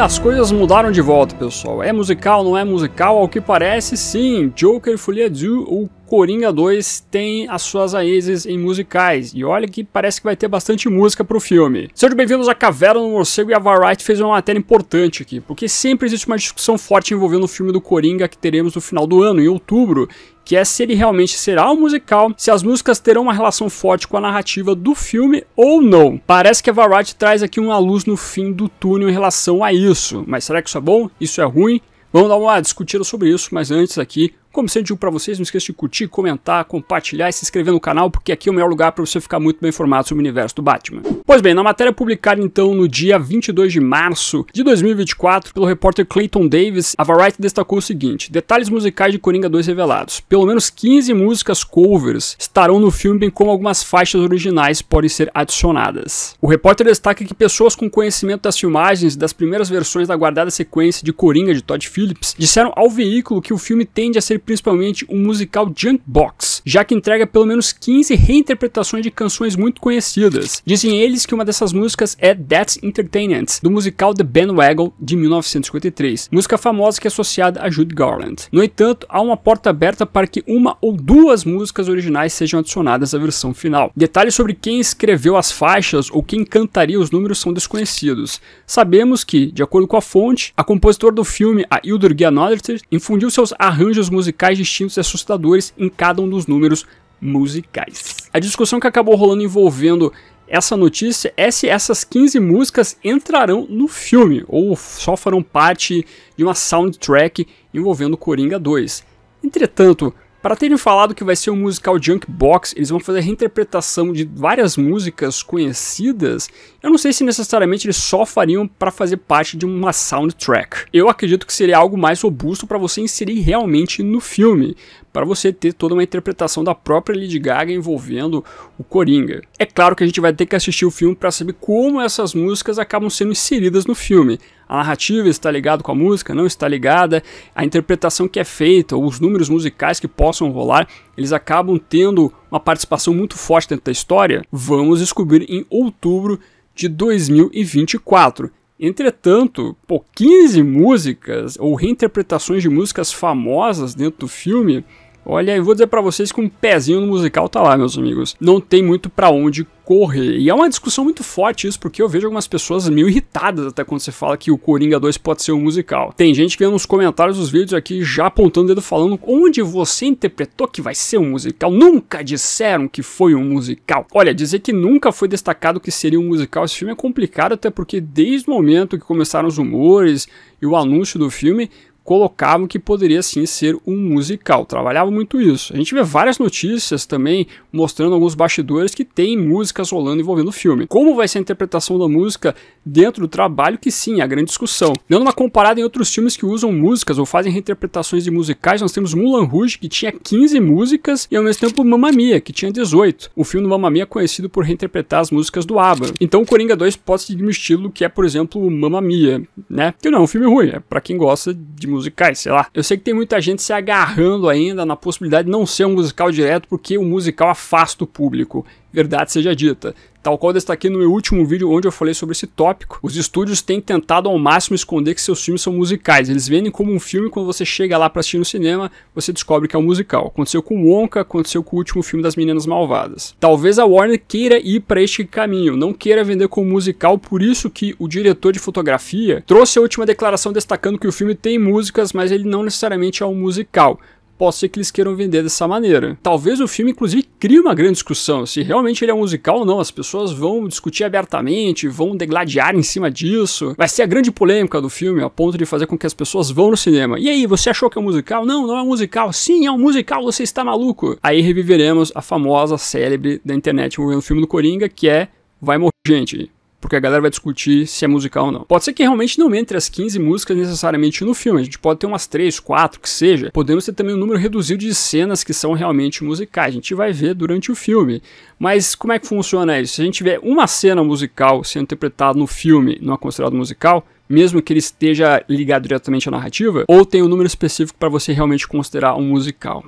as coisas mudaram de volta, pessoal. É musical, não é musical? Ao que parece, sim. Joker Folia Du, o Coringa 2 tem as suas raízes em musicais, e olha que parece que vai ter bastante música pro filme. Sejam bem-vindos a Caverna do Morcego e a Variety fez uma matéria importante aqui, porque sempre existe uma discussão forte envolvendo o filme do Coringa que teremos no final do ano, em outubro, que é se ele realmente será um musical, se as músicas terão uma relação forte com a narrativa do filme ou não. Parece que a Variety traz aqui uma luz no fim do túnel em relação a isso, mas será que isso é bom? Isso é ruim? Vamos dar uma discutida sobre isso, mas antes aqui, como sempre digo para vocês, não esqueça de curtir, comentar, compartilhar e se inscrever no canal, porque aqui é o melhor lugar para você ficar muito bem informado sobre o universo do Batman. Pois bem, na matéria publicada então no dia 22 de março de 2024 pelo repórter Clayton Davis, a Variety destacou o seguinte: detalhes musicais de Coringa 2 revelados. Pelo menos 15 músicas covers estarão no filme, bem como algumas faixas originais podem ser adicionadas. O repórter destaca que pessoas com conhecimento das filmagens das primeiras versões da guardada sequência de Coringa de Todd Phillips disseram ao veículo que o filme tende a ser principalmente o musical Junk Box, já que entrega pelo menos 15 reinterpretações de canções muito conhecidas. Dizem eles que uma dessas músicas é That's Entertainment, do musical The Waggle de 1953, música famosa que é associada a Judy Garland. No entanto, há uma porta aberta para que uma ou duas músicas originais sejam adicionadas à versão final. Detalhes sobre quem escreveu as faixas ou quem cantaria os números são desconhecidos. Sabemos que, de acordo com a fonte, a compositora do filme, a Hildur Guðnadóttir, infundiu seus arranjos musicais distintos e assustadores em cada um dos números musicais. A discussão que acabou rolando envolvendo essa notícia é se essas 15 músicas entrarão no filme ou só farão parte de uma soundtrack envolvendo Coringa 2. Entretanto, para terem falado que vai ser um musical Junk Box, eles vão fazer a reinterpretação de várias músicas conhecidas. Eu não sei se necessariamente eles só fariam para fazer parte de uma soundtrack. Eu acredito que seria algo mais robusto para você inserir realmente no filme para você ter toda uma interpretação da própria Lady Gaga envolvendo o Coringa. É claro que a gente vai ter que assistir o filme para saber como essas músicas acabam sendo inseridas no filme. A narrativa está ligada com a música, não está ligada, a interpretação que é feita, os números musicais que possam rolar, eles acabam tendo uma participação muito forte dentro da história. Vamos descobrir em outubro de 2024. Entretanto, pô, 15 músicas ou reinterpretações de músicas famosas dentro do filme Olha, eu vou dizer para vocês que um pezinho no musical tá lá, meus amigos. Não tem muito para onde correr. E é uma discussão muito forte isso, porque eu vejo algumas pessoas meio irritadas até quando você fala que o Coringa 2 pode ser um musical. Tem gente que vem nos comentários dos vídeos aqui já apontando o dedo falando onde você interpretou que vai ser um musical. Nunca disseram que foi um musical. Olha, dizer que nunca foi destacado que seria um musical esse filme é complicado, até porque desde o momento que começaram os rumores e o anúncio do filme, colocavam que poderia sim ser um musical. Trabalhavam muito isso. A gente vê várias notícias também mostrando alguns bastidores que tem músicas rolando envolvendo o filme. Como vai ser a interpretação da música dentro do trabalho, que sim, é a grande discussão. Dando uma comparada em outros filmes que usam músicas ou fazem reinterpretações de musicais, nós temos Mulan Rouge, que tinha 15 músicas, e ao mesmo tempo Mamma Mia, que tinha 18. O filme Mamma Mia é conhecido por reinterpretar as músicas do ABBA. Então Coringa 2 pode seguir um estilo que é, por exemplo, Mamma Mia, né? Que não é um filme ruim, é pra quem gosta de música musicais, sei lá. Eu sei que tem muita gente se agarrando ainda na possibilidade de não ser um musical direto porque o musical afasta o público verdade seja dita. Tal qual destaquei no meu último vídeo onde eu falei sobre esse tópico, os estúdios têm tentado ao máximo esconder que seus filmes são musicais. Eles vendem como um filme quando você chega lá para assistir no cinema, você descobre que é um musical. Aconteceu com Wonka, aconteceu com o último filme das Meninas Malvadas. Talvez a Warner queira ir para este caminho, não queira vender como musical, por isso que o diretor de fotografia trouxe a última declaração destacando que o filme tem músicas, mas ele não necessariamente é um musical. Pode ser que eles queiram vender dessa maneira. Talvez o filme, inclusive, crie uma grande discussão se realmente ele é um musical ou não. As pessoas vão discutir abertamente, vão degladiar em cima disso. Vai ser a grande polêmica do filme, a ponto de fazer com que as pessoas vão no cinema. E aí, você achou que é um musical? Não, não é um musical. Sim, é um musical, você está maluco. Aí reviveremos a famosa, célebre da internet, o filme do Coringa, que é Vai Morrer Gente porque a galera vai discutir se é musical ou não. Pode ser que realmente não entre as 15 músicas necessariamente no filme, a gente pode ter umas 3, 4, que seja. Podemos ter também um número reduzido de cenas que são realmente musicais, a gente vai ver durante o filme. Mas como é que funciona isso? Se a gente tiver uma cena musical sendo interpretada no filme, não é considerado musical, mesmo que ele esteja ligado diretamente à narrativa, ou tem um número específico para você realmente considerar um musical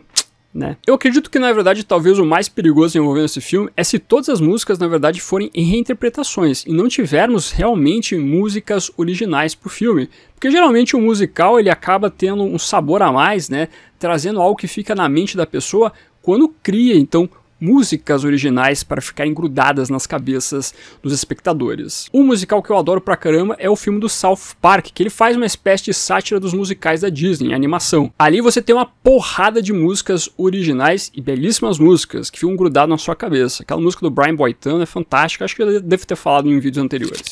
né? Eu acredito que, na verdade, talvez o mais perigoso envolvendo esse filme é se todas as músicas, na verdade, forem reinterpretações e não tivermos realmente músicas originais pro filme. Porque geralmente o musical ele acaba tendo um sabor a mais, né? Trazendo algo que fica na mente da pessoa quando cria, então, músicas originais para ficarem grudadas nas cabeças dos espectadores. Um musical que eu adoro pra caramba é o filme do South Park, que ele faz uma espécie de sátira dos musicais da Disney, animação. Ali você tem uma porrada de músicas originais e belíssimas músicas que ficam grudadas na sua cabeça. Aquela música do Brian Boitano é fantástica, acho que eu devo ter falado em vídeos anteriores.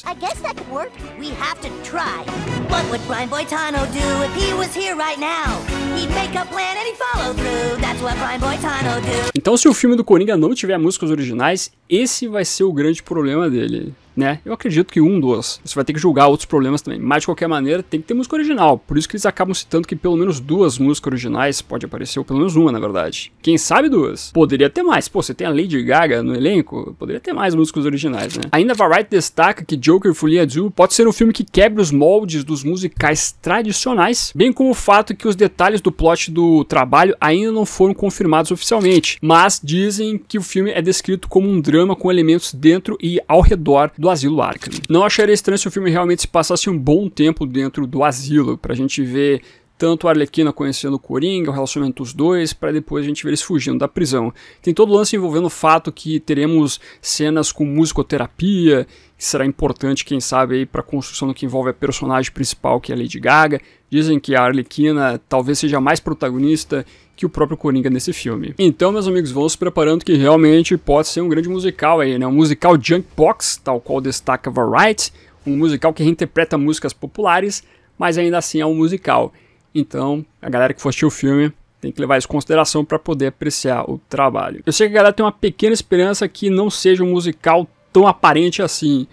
Então se o filme do Corinthians Coringa não tiver músicas originais, esse vai ser o grande problema dele né? Eu acredito que um, duas. Você vai ter que julgar outros problemas também. Mas de qualquer maneira, tem que ter música original. Por isso que eles acabam citando que pelo menos duas músicas originais pode aparecer, ou pelo menos uma, na verdade. Quem sabe duas? Poderia ter mais. Pô, você tem a Lady Gaga no elenco? Poderia ter mais músicas originais, né? Ainda Variety destaca que Joker Folia Azul pode ser um filme que quebra os moldes dos musicais tradicionais, bem como o fato que os detalhes do plot do trabalho ainda não foram confirmados oficialmente, mas dizem que o filme é descrito como um drama com elementos dentro e ao redor do Asilo Arkham. Não acharia estranho se o filme realmente se passasse um bom tempo dentro do asilo, pra gente ver tanto a Arlequina conhecendo o Coringa, o relacionamento dos dois, para depois a gente ver eles fugindo da prisão. Tem todo o lance envolvendo o fato que teremos cenas com musicoterapia, que será importante, quem sabe, aí para a construção do que envolve a personagem principal, que é a Lady Gaga. Dizem que a Arlequina talvez seja mais protagonista que o próprio Coringa nesse filme. Então, meus amigos, vão se preparando que realmente pode ser um grande musical aí, né? Um musical junk box, tal qual destaca Variety, um musical que reinterpreta músicas populares, mas ainda assim é um musical. Então, a galera que for assistir o filme tem que levar isso em consideração para poder apreciar o trabalho. Eu sei que a galera tem uma pequena esperança que não seja um musical tão aparente assim.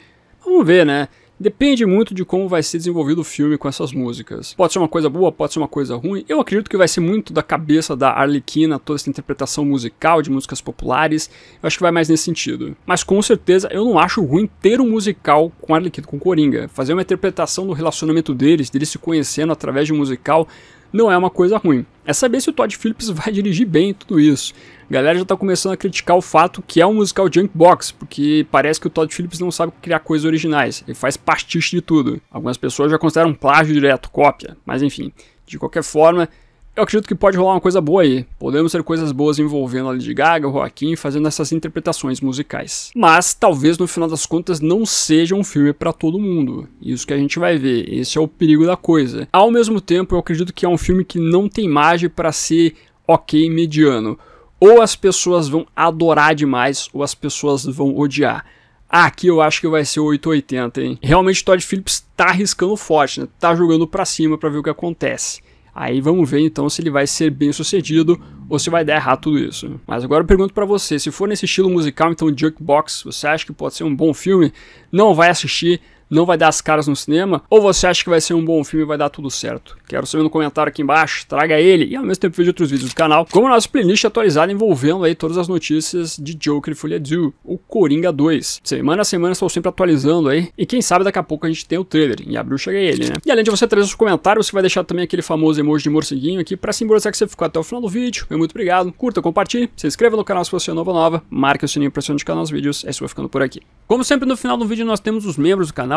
Vamos ver, né? Depende muito de como vai ser desenvolvido o filme com essas músicas. Pode ser uma coisa boa, pode ser uma coisa ruim. Eu acredito que vai ser muito da cabeça da Arlequina, toda essa interpretação musical de músicas populares. Eu acho que vai mais nesse sentido. Mas com certeza eu não acho ruim ter um musical com Arlequina, com Coringa. Fazer uma interpretação do relacionamento deles, deles se conhecendo através de um musical, não é uma coisa ruim. É saber se o Todd Phillips vai dirigir bem tudo isso. A galera já está começando a criticar o fato que é um musical junk box, porque parece que o Todd Phillips não sabe criar coisas originais, ele faz pastiche de tudo. Algumas pessoas já consideram plágio direto, cópia, mas enfim, de qualquer forma, eu acredito que pode rolar uma coisa boa aí. Podemos ter coisas boas envolvendo a Lady Gaga, o Joaquim, fazendo essas interpretações musicais. Mas talvez no final das contas não seja um filme para todo mundo. Isso que a gente vai ver. Esse é o perigo da coisa. Ao mesmo tempo, eu acredito que é um filme que não tem margem para ser ok mediano. Ou as pessoas vão adorar demais, ou as pessoas vão odiar. Ah, aqui eu acho que vai ser 880, hein? Realmente Todd Phillips tá arriscando forte, né? Tá jogando para cima para ver o que acontece. Aí vamos ver então se ele vai ser bem sucedido ou se vai dar errado tudo isso. Mas agora eu pergunto para você, se for nesse estilo musical, então Jukebox, você acha que pode ser um bom filme? Não vai assistir, não vai dar as caras no cinema? Ou você acha que vai ser um bom filme e vai dar tudo certo? Quero saber no comentário aqui embaixo, traga ele e ao mesmo tempo veja outros vídeos do canal, como a nossa playlist atualizada envolvendo aí todas as notícias de Joker e Folha Due, o Coringa 2. Semana a semana estou sempre atualizando aí, e quem sabe daqui a pouco a gente tem o trailer, em abril chega ele, né? E além de você trazer os comentários, você vai deixar também aquele famoso emoji de morceguinho aqui para simbolizar que você ficou até o final do vídeo. Meu muito obrigado, curta, compartilhe, se inscreva no canal se você é novo ou nova, marque o sininho para ser notificado nos vídeos, é isso vai ficando por aqui. Como sempre no final do vídeo nós temos os membros do canal,